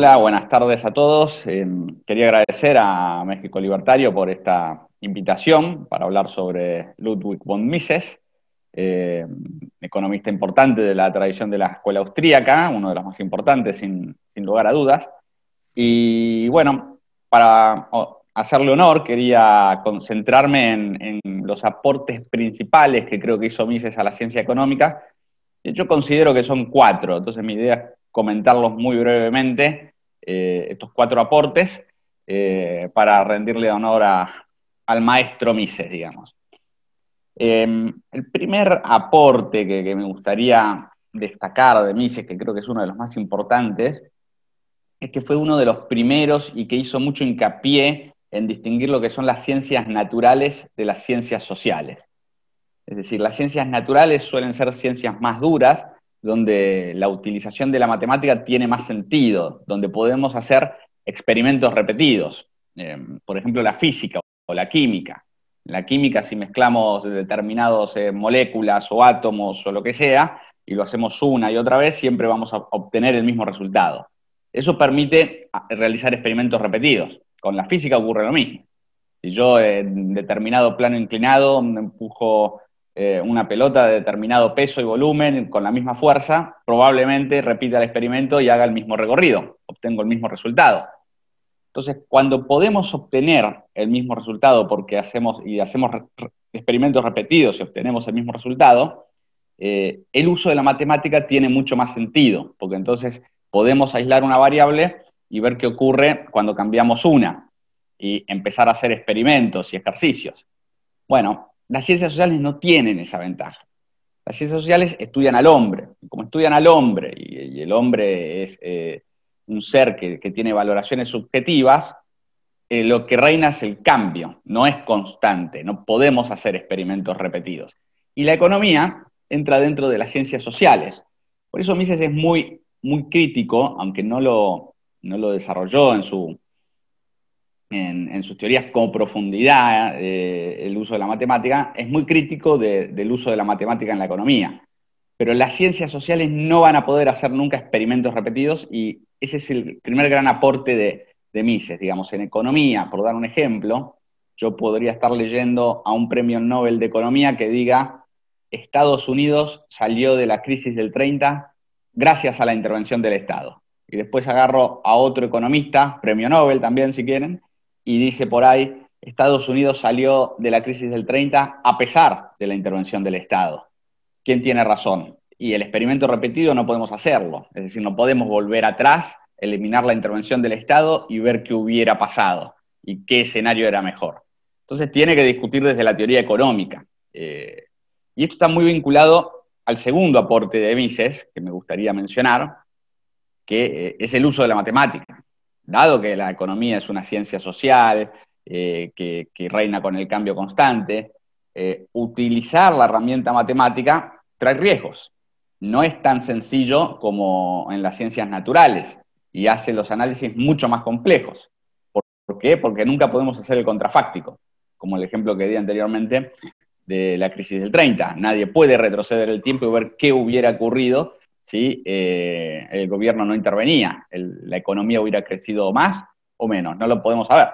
Hola, buenas tardes a todos. Eh, quería agradecer a México Libertario por esta invitación para hablar sobre Ludwig von Mises, eh, economista importante de la tradición de la escuela austríaca, uno de los más importantes sin, lugar a dudas. Y bueno, para hacerle honor, quería concentrarme en, en los aportes principales que creo que hizo Mises a la ciencia económica. Eh, yo considero que son cuatro, entonces mi idea es comentarlos muy brevemente, eh, estos cuatro aportes, eh, para rendirle honor al maestro Mises, digamos. Em, el primer aporte que, que, me gustaría destacar de Mises, que creo que es uno de los más importantes, es que fue uno de los primeros y que hizo mucho hincapié en distinguir lo que son las ciencias naturales de las ciencias sociales. Es decir, las ciencias naturales suelen ser ciencias más duras, donde la utilización de la matemática tiene más sentido, donde podemos hacer experimentos repetidos. Em, por ejemplo, la física o la química. la química, si mezclamos determinadas eh, moléculas o átomos o lo que sea, y lo hacemos una y otra vez, siempre vamos a obtener el mismo resultado. Eso permite ah, realizar experimentos repetidos. Con la física ocurre lo mismo. Si yo en determinado plano inclinado empujo eh, una pelota de determinado peso y volumen con la misma fuerza, probablemente repita el experimento y haga el mismo recorrido, obtengo el mismo resultado. Entonces, cuando podemos obtener el mismo resultado porque hacemos y hacemos experimentos repetidos y obtenemos el mismo resultado, eh, el uso de la matemática tiene mucho más sentido, porque entonces podemos aislar una variable y ver qué ocurre cuando cambiamos una y empezar a hacer experimentos y ejercicios. Bueno, las ciencias sociales no tienen esa ventaja. Las ciencias sociales estudian al hombre, como estudian al hombre, y, el hombre es eh, un ser que, tiene valoraciones subjetivas, eh, lo que reina es el cambio, no es constante, no podemos hacer experimentos repetidos. Y la economía entra dentro de las ciencias sociales. Por eso Mises es muy, muy crítico, aunque no lo, no lo desarrolló en su, en, sus teorías con profundidad eh, el uso de la matemática, es muy crítico del uso de la matemática en la economía. Pero las ciencias sociales no van a poder hacer nunca experimentos repetidos y ese es el primer gran aporte de, de Mises. Digamos, en economía, por dar un ejemplo, yo podría estar leyendo a un premio Nobel de Economía que diga, Estados Unidos salió de la crisis del 30 gracias a la intervención del Estado. Y después agarro a otro economista, premio Nobel también si quieren, y dice por ahí, Estados Unidos salió de la crisis del 30 a pesar de la intervención del Estado. ¿Quién tiene razón? Y el experimento repetido no podemos hacerlo, es decir, no podemos volver atrás, eliminar la intervención del Estado y ver qué hubiera pasado y qué escenario era mejor. Entonces tiene que discutir desde la teoría económica. Eh, y esto está muy vinculado al segundo aporte de Mises, que me gustaría mencionar, que eh, es el uso de la matemática dado que la economía es una ciencia social, eh, que, reina con el cambio constante, eh, utilizar la herramienta matemática trae riesgos. No es tan sencillo como en las ciencias naturales y hace los análisis mucho más complejos. ¿Por qué? Porque nunca podemos hacer el contrafáctico, como el ejemplo que di anteriormente de la crisis del 30. Nadie puede retroceder el tiempo y ver qué hubiera ocurrido si eh, el gobierno no intervenía, la economía hubiera crecido más o menos, no lo podemos saber.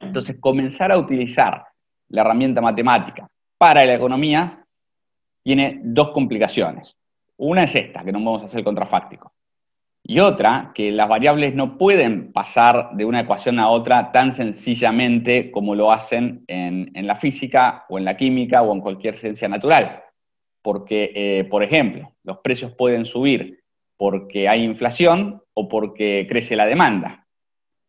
Entonces, comenzar a utilizar la herramienta matemática para la economía tiene dos complicaciones. Una es esta, que no vamos a hacer contrafáctico. Y otra, que las variables no pueden pasar de una ecuación a otra tan sencillamente como lo hacen en, la física o en la química o en cualquier ciencia natural porque, eh, por ejemplo, los precios pueden subir porque hay inflación o porque crece la demanda.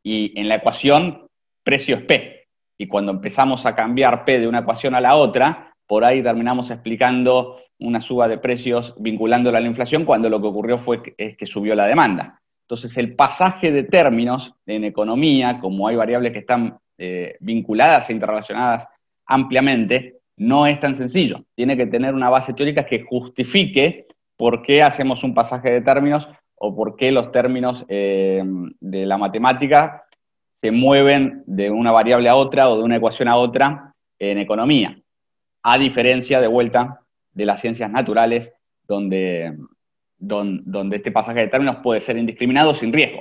Y en la ecuación, precio es P. Y cuando empezamos a cambiar P de una ecuación a la otra, por ahí terminamos explicando una suba de precios vinculándola a la inflación cuando lo que ocurrió fue que, es que subió la demanda. Entonces, el pasaje de términos en economía, como hay variables que están eh, vinculadas e interrelacionadas ampliamente, no es tan sencillo. Tiene que tener una base teórica que justifique por qué hacemos un pasaje de términos o por qué los términos eh, de la matemática se mueven de una variable a otra o de una ecuación a otra en economía. A diferencia, de vuelta, de las ciencias naturales, donde, este pasaje de términos puede ser indiscriminado sin riesgo.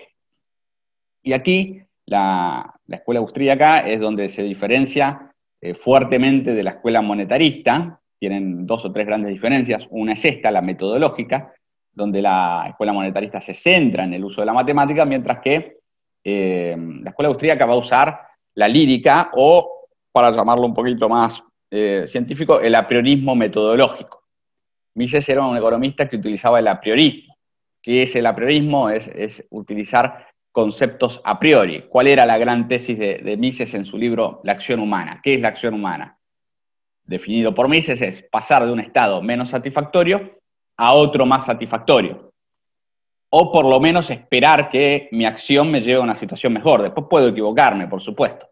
Y aquí, la, la escuela austríaca es donde se diferencia eh, fuertemente de la escuela monetarista, tienen dos o tres grandes diferencias. Una es esta, la metodológica, donde la escuela monetarista se centra en el uso de la matemática, mientras que eh, la escuela austríaca va a usar la lírica o, para llamarlo un poquito más eh, científico, el apriorismo metodológico. Mises era un economista que utilizaba el apriorismo. ¿Qué es el apriorismo? priorismo es utilizar conceptos a priori. ¿Cuál era la gran tesis de, Mises en su libro La acción humana? ¿Qué es la acción humana? Definido por Mises es pasar de un estado menos satisfactorio a otro más satisfactorio. O por lo menos esperar que mi acción me lleve a una situación mejor. Después puedo equivocarme, por supuesto.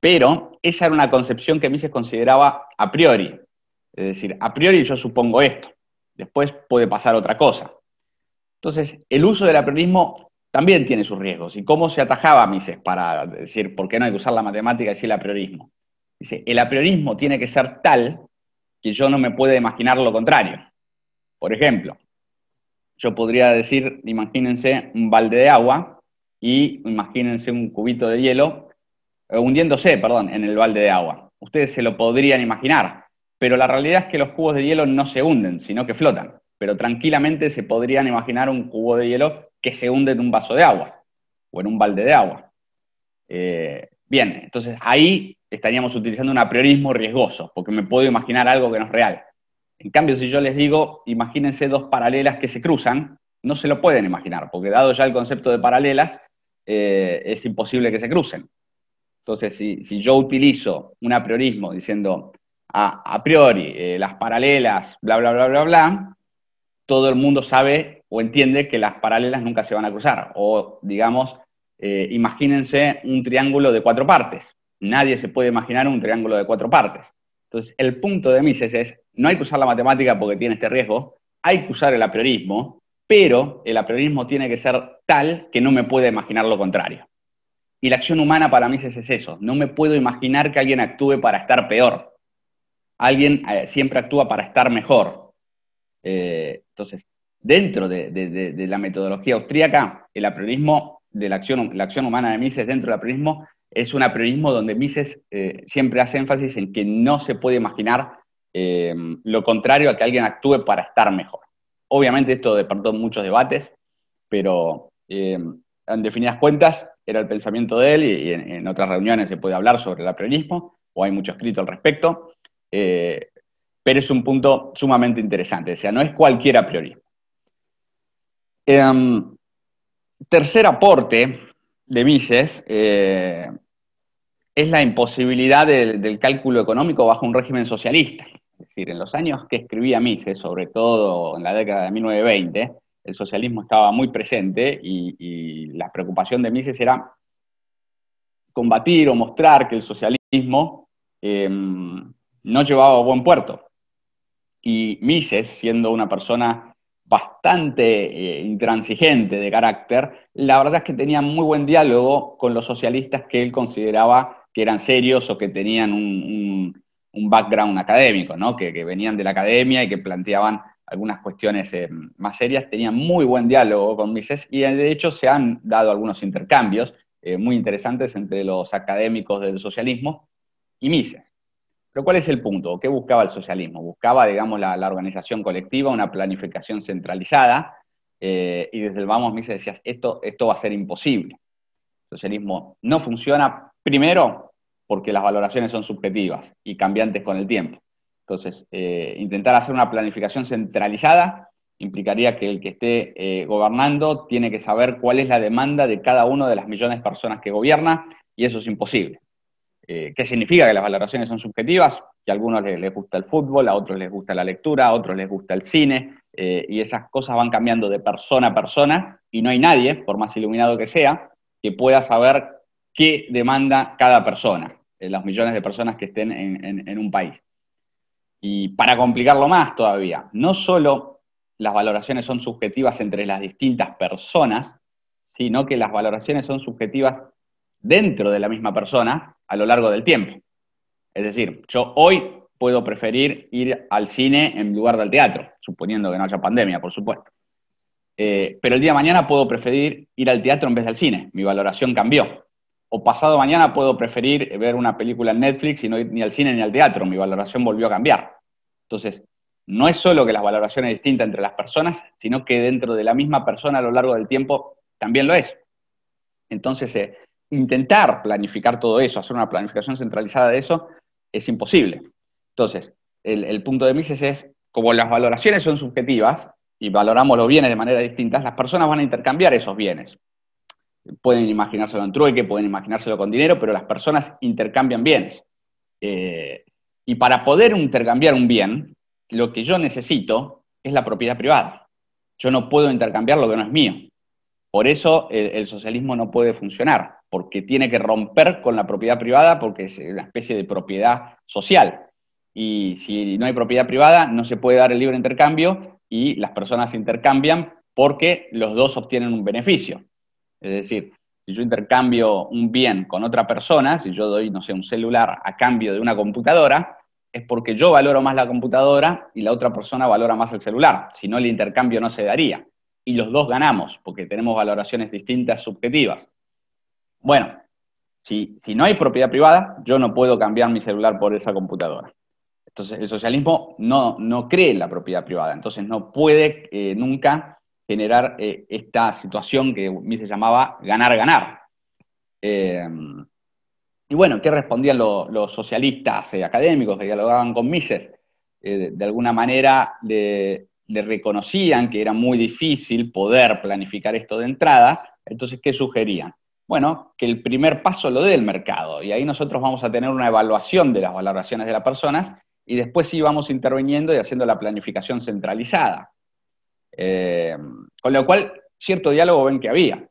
Pero esa era una concepción que Mises consideraba a priori. Es decir, a priori yo supongo esto. Después puede pasar otra cosa. Entonces, el uso del prioriismo también tiene sus riesgos. ¿Y cómo se atajaba Mises para decir por qué no hay que usar la matemática y decir el apriorismo? Dice, el apriorismo tiene que ser tal que yo no me pueda imaginar lo contrario. Por ejemplo, yo podría decir, imagínense un balde de agua y imagínense un cubito de hielo eh, hundiéndose, perdón, en el balde de agua. Ustedes se lo podrían imaginar, pero la realidad es que los cubos de hielo no se hunden, sino que flotan. Pero tranquilamente se podrían imaginar un cubo de hielo se hunde en un vaso de agua o en un balde de agua. Eh, bien, entonces ahí estaríamos utilizando un apriorismo riesgoso, porque me puedo imaginar algo que no es real. En cambio, si yo les digo, imagínense dos paralelas que se cruzan, no se lo pueden imaginar, porque dado ya el concepto de paralelas, eh, es imposible que se crucen. Entonces, si, yo utilizo un apriorismo diciendo, ah, a, priori, eh, las paralelas, bla, bla, bla, bla, bla, todo el mundo sabe o entiende que las paralelas nunca se van a cruzar. O, digamos, eh, imagínense un triángulo de cuatro partes. Nadie se puede imaginar un triángulo de cuatro partes. Entonces, el punto de Mises es, no hay que usar la matemática porque tiene este riesgo, hay que usar el a priorismo pero el a priorismo tiene que ser tal que no me pueda imaginar lo contrario. Y la acción humana para Mises es eso, no me puedo imaginar que alguien actúe para estar peor. Alguien eh, siempre actúa para estar mejor. Eh, entonces, dentro de, la metodología austríaca, el apriorismo de la acción, la acción humana de Mises dentro del apriorismo es un apriorismo donde Mises eh, siempre hace énfasis en que no se puede imaginar em, lo contrario a que alguien actúe para estar mejor. Obviamente esto despertó muchos debates, pero em, en definidas cuentas era el pensamiento de él y, en, en, otras reuniones se puede hablar sobre el apriorismo o hay mucho escrito al respecto, eh, pero es un punto sumamente interesante, o sea, no es cualquier apriorismo. Em, tercer aporte de Mises eh, es la imposibilidad del, cálculo económico bajo un régimen socialista. Es decir, en los años que escribía Mises, sobre todo en la década de 1920, el socialismo estaba muy presente y, la preocupación de Mises era combatir o mostrar que el socialismo em, no llevaba a buen puerto. Y Mises, siendo una persona bastante eh, intransigente de carácter, la verdad es que tenía muy buen diálogo con los socialistas que él consideraba que eran serios o que tenían un, background académico, ¿no? que, venían de la academia y que planteaban algunas cuestiones eh, más serias. Tenía muy buen diálogo con Mises y eh, de hecho se han dado algunos intercambios muy interesantes entre los académicos del socialismo y Mises. Pero ¿cuál es el punto? ¿Qué buscaba el socialismo? Buscaba, digamos, la, organización colectiva, una planificación centralizada, eh, y desde el Vamos Mises decías, esto, esto va a ser imposible. El socialismo no funciona, primero, porque las valoraciones son subjetivas y cambiantes con el tiempo. Entonces, eh, intentar hacer una planificación centralizada implicaría que el que esté eh, gobernando tiene que saber cuál es la demanda de cada una de las millones de personas que gobierna, y eso es imposible. Eh, ¿Qué significa que las valoraciones son subjetivas? Que a algunos les, gusta el fútbol, a otros les gusta la lectura, a otros les gusta el cine, eh, y esas cosas van cambiando de persona a persona, y no hay nadie, por más iluminado que sea, que pueda saber qué demanda cada persona, eh, los millones de personas que estén en un país. Y para complicarlo más todavía, no solo las valoraciones son subjetivas entre las distintas personas, sino que las valoraciones son subjetivas dentro de la misma persona a lo largo del tiempo. Es decir, yo hoy puedo preferir ir al cine en lugar del teatro, suponiendo que no haya pandemia, por supuesto. Eh, pero el día de mañana puedo preferir ir al teatro en vez del cine, mi valoración cambió. O pasado mañana puedo preferir ver una película en Netflix y no ir ni al cine ni al teatro, mi valoración volvió a cambiar. Entonces, no es solo que las valoraciones distintas entre las personas, sino que dentro de la misma persona a lo largo del tiempo también lo es. Entonces, eh, intentar planificar todo eso, hacer una planificación centralizada de eso, es imposible. Entonces, el, punto de Mises es, como las valoraciones son subjetivas y valoramos los bienes de manera distinta, las personas van a intercambiar esos bienes. Pueden imaginárselo en trueque, pueden imaginárselo con dinero, pero las personas intercambian bienes. Eh, y para poder intercambiar un bien, lo que yo necesito es la propiedad privada. Yo no puedo intercambiar lo que no es mío. Por eso el socialismo no puede funcionar porque tiene que romper con la propiedad privada, porque es una especie de propiedad social. Y si no hay propiedad privada, no se puede dar el libre intercambio y las personas intercambian porque los dos obtienen un beneficio. Es decir, si yo intercambio un bien con otra persona, si yo doy, no sé, un celular a cambio de una computadora, es porque yo valoro más la computadora y la otra persona valora más el celular. Si no, el intercambio no se daría. Y los dos ganamos, porque tenemos valoraciones distintas subjetivas bueno, si, no hay propiedad privada, yo no puedo cambiar mi celular por esa computadora. Entonces, el socialismo no, cree en la propiedad privada, entonces no puede eh, nunca generar eh, esta situación que a se llamaba ganar-ganar. Eh, y bueno, ¿qué respondían los socialistas académicos que dialogaban con Mises? De, alguna manera le reconocían que era muy difícil poder planificar esto de entrada, entonces, ¿qué sugerían? Bueno, que el primer paso lo dé el mercado y ahí nosotros vamos a tener una evaluación de las valoraciones de las personas y después sí vamos interviniendo y haciendo la planificación centralizada. Eh, con lo cual, cierto diálogo ven que había.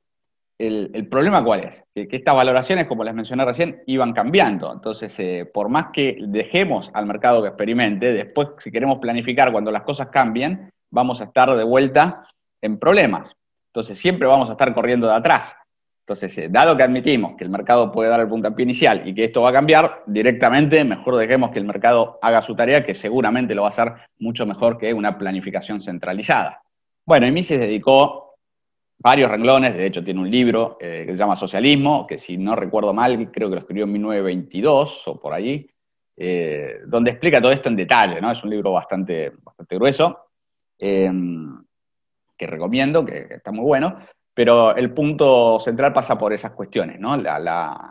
El, problema cuál es? Que, estas valoraciones, como les mencioné recién, iban cambiando. Entonces, eh, por más que dejemos al mercado que experimente, después si queremos planificar cuando las cosas cambien, vamos a estar de vuelta en problemas. Entonces, siempre vamos a estar corriendo de atrás. Entonces, eh, dado que admitimos que el mercado puede dar el puntapié inicial y que esto va a cambiar directamente, mejor dejemos que el mercado haga su tarea, que seguramente lo va a hacer mucho mejor que una planificación centralizada. Bueno, y Mises dedicó varios renglones, de hecho tiene un libro eh, que se llama Socialismo, que si no recuerdo mal, creo que lo escribió en 1922 o por ahí, eh, donde explica todo esto en detalle, ¿no? Es un libro bastante, bastante grueso, que recomiendo, que está muy bueno. Pero el punto central pasa por esas cuestiones, ¿no? La, las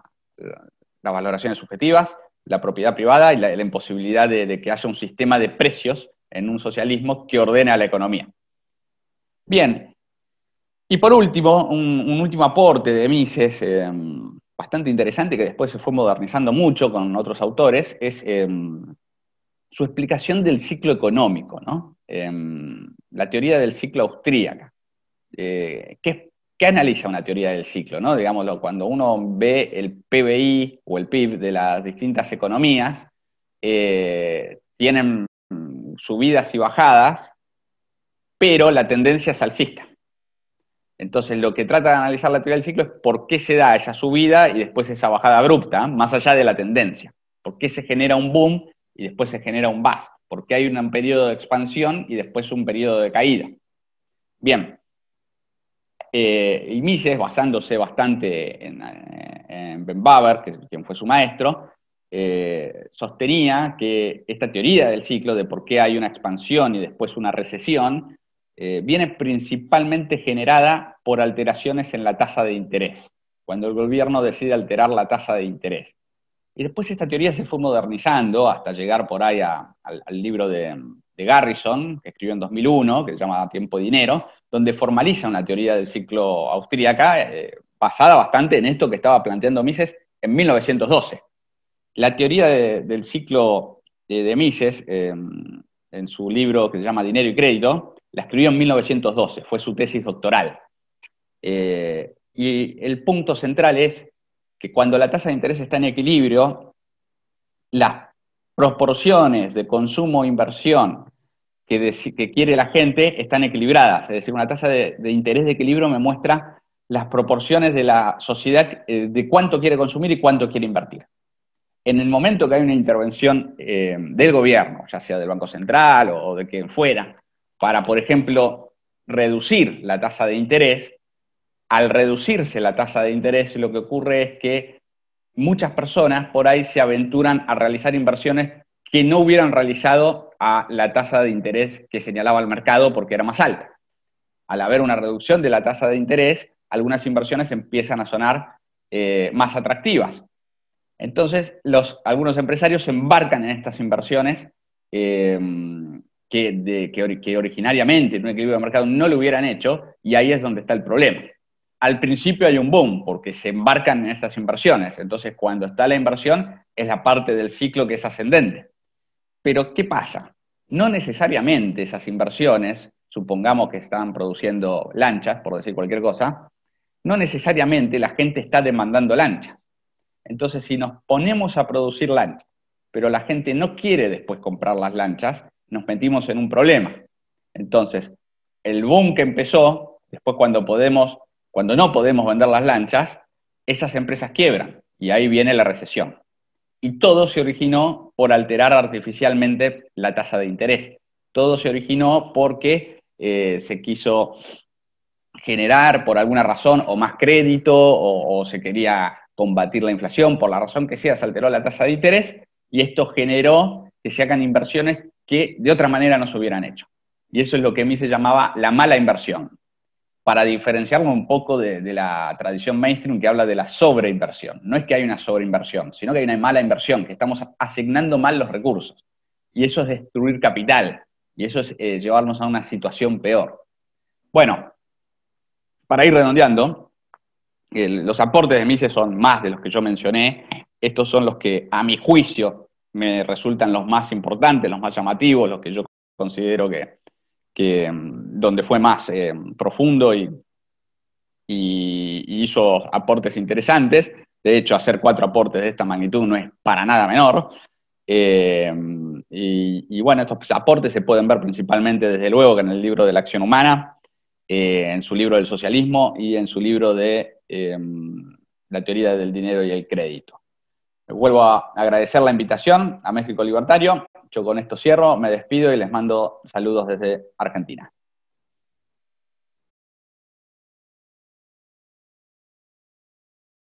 valoraciones subjetivas, la propiedad privada y la, imposibilidad de, que haya un sistema de precios en un socialismo que ordene a la economía. Bien, y por último, un, último aporte de Mises, em, bastante interesante, que después se fue modernizando mucho con otros autores, es em, su explicación del ciclo económico, ¿no? Em, la teoría del ciclo austríaca, eh, que ¿Qué analiza una teoría del ciclo? ¿no? Digámoslo, cuando uno ve el PBI o el PIB de las distintas economías, eh, tienen subidas y bajadas, pero la tendencia es alcista. Entonces, lo que trata de analizar la teoría del ciclo es por qué se da esa subida y después esa bajada abrupta, más allá de la tendencia. ¿Por qué se genera un boom y después se genera un bust? ¿Por qué hay un periodo de expansión y después un periodo de caída? Bien, eh, y Mises, basándose bastante en, Ben Baber, quien fue su maestro, eh, sostenía que esta teoría del ciclo de por qué hay una expansión y después una recesión eh, viene principalmente generada por alteraciones en la tasa de interés, cuando el gobierno decide alterar la tasa de interés. Y después esta teoría se fue modernizando hasta llegar por ahí al, libro de, de Garrison, que escribió en 2001, que se llama Tiempo y Dinero, donde formaliza una teoría del ciclo austríaca eh, basada bastante en esto que estaba planteando Mises en 1912. La teoría del ciclo de, Mises, em, en su libro que se llama Dinero y Crédito, la escribió en 1912, fue su tesis doctoral. Eh, y el punto central es que cuando la tasa de interés está en equilibrio, las proporciones de consumo-inversión e que, quiere la gente están equilibradas. Es decir, una tasa de, interés de equilibrio me muestra las proporciones de la sociedad eh, de cuánto quiere consumir y cuánto quiere invertir. En el momento que hay una intervención eh, del gobierno, ya sea del Banco Central o de quien fuera, para, por ejemplo, reducir la tasa de interés, al reducirse la tasa de interés lo que ocurre es que muchas personas por ahí se aventuran a realizar inversiones que no hubieran realizado a la tasa de interés que señalaba el mercado porque era más alta. Al haber una reducción de la tasa de interés, algunas inversiones empiezan a sonar eh, más atractivas. Entonces, algunos empresarios se embarcan en estas inversiones eh, que, que, originariamente en un equilibrio de mercado no lo hubieran hecho, y ahí es donde está el problema. Al principio hay un boom, porque se embarcan en estas inversiones. Entonces, cuando está la inversión, es la parte del ciclo que es ascendente. Pero ¿qué pasa? No necesariamente esas inversiones, supongamos que están produciendo lanchas, por decir cualquier cosa, no necesariamente la gente está demandando lanchas. Entonces, si nos ponemos a producir lanchas, pero la gente no quiere después comprar las lanchas, nos metimos en un problema. Entonces, el boom que empezó, después cuando podemos, cuando no podemos vender las lanchas, esas empresas quiebran y ahí viene la recesión. Y todo se originó por alterar artificialmente la tasa de interés. Todo se originó porque eh, se quiso generar por alguna razón o más crédito o, o se quería combatir la inflación, por la razón que sea, se alteró la tasa de interés y esto generó que se hagan inversiones que de otra manera no se hubieran hecho. Y eso es lo que a mí se llamaba la mala inversión para diferenciarlo un poco de, la tradición mainstream que habla de la sobreinversión. No es que hay una sobreinversión, sino que hay una mala inversión, que estamos asignando mal los recursos. Y eso es destruir capital, y eso es eh, llevarnos a una situación peor. Bueno, para ir redondeando, los aportes de Mises son más de los que yo mencioné. Estos son los que, a mi juicio, me resultan los más importantes, los más llamativos, los que yo considero que, donde fue más eh, profundo y, hizo aportes interesantes. De hecho, hacer cuatro aportes de esta magnitud no es para nada menor. Eh, y, bueno, estos aportes se pueden ver principalmente, desde luego, en el libro de la acción humana, eh, en su libro del socialismo y en su libro de la teoría del dinero y el crédito. Vuelvo a agradecer la invitación a México Libertario. Yo con esto cierro, me despido y les mando saludos desde Argentina.